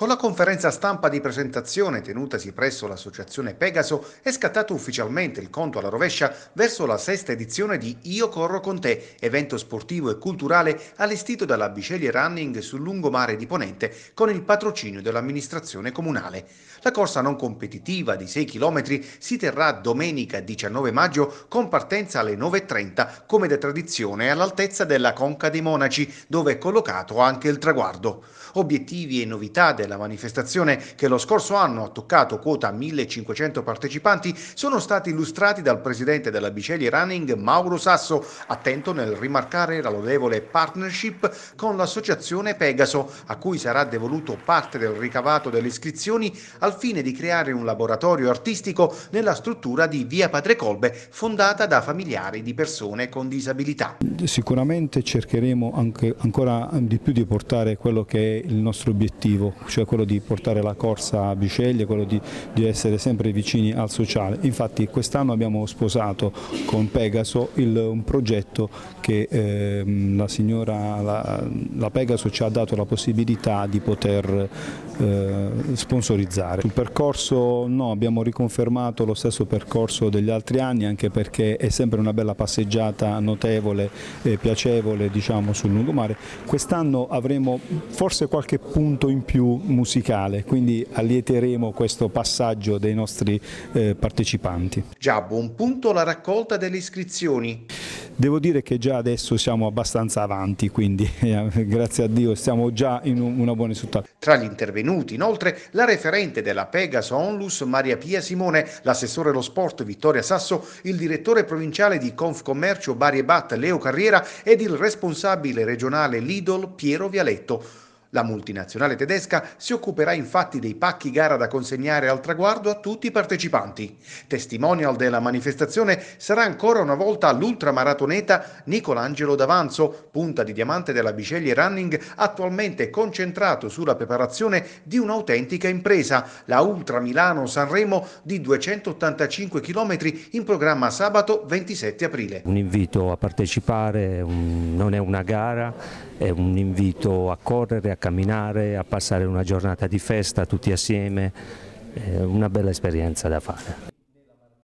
Con la conferenza stampa di presentazione tenutasi presso l'associazione Pegaso è scattato ufficialmente il conto alla rovescia verso la sesta edizione di Io corro con te, evento sportivo e culturale allestito dalla Biceglie Running sul lungomare di Ponente con il patrocinio dell'amministrazione comunale. La corsa non competitiva di 6 km si terrà domenica 19 maggio con partenza alle 9.30 come da tradizione all'altezza della Conca dei Monaci dove è collocato anche il traguardo. Obiettivi e novità della della manifestazione che lo scorso anno ha toccato quota 1500 partecipanti sono stati illustrati dal presidente della Bicelli Running Mauro Sasso, attento nel rimarcare la lodevole partnership con l'associazione Pegaso, a cui sarà devoluto parte del ricavato delle iscrizioni al fine di creare un laboratorio artistico nella struttura di Via Padre Colbe, fondata da familiari di persone con disabilità. Sicuramente cercheremo anche, ancora di più di portare quello che è il nostro obiettivo, cioè cioè quello di portare la corsa a Biceglie, quello di, di essere sempre vicini al sociale. Infatti quest'anno abbiamo sposato con Pegaso il, un progetto che eh, la signora, la, la, Pegaso ci ha dato la possibilità di poter eh, sponsorizzare. Sul percorso no, abbiamo riconfermato lo stesso percorso degli altri anni anche perché è sempre una bella passeggiata notevole e piacevole diciamo, sul lungomare. Quest'anno avremo forse qualche punto in più musicale, quindi allieteremo questo passaggio dei nostri eh, partecipanti. Già a buon punto la raccolta delle iscrizioni. Devo dire che già adesso siamo abbastanza avanti, quindi eh, grazie a Dio siamo già in un, una buona risultata. Tra gli intervenuti, inoltre, la referente della Pegaso Onlus, Maria Pia Simone, l'assessore dello sport Vittoria Sasso, il direttore provinciale di Confcommercio Bari e Bat Leo Carriera ed il responsabile regionale Lidl Piero Vialetto. La multinazionale tedesca si occuperà infatti dei pacchi gara da consegnare al traguardo a tutti i partecipanti. Testimonial della manifestazione sarà ancora una volta l'ultramaratoneta Nicolangelo D'Avanzo, punta di diamante della Biceglie Running, attualmente concentrato sulla preparazione di un'autentica impresa, la Ultra Milano Sanremo di 285 km in programma sabato 27 aprile. Un invito a partecipare, un, non è una gara, è un invito a correre, a camminare, a passare una giornata di festa tutti assieme, è una bella esperienza da fare.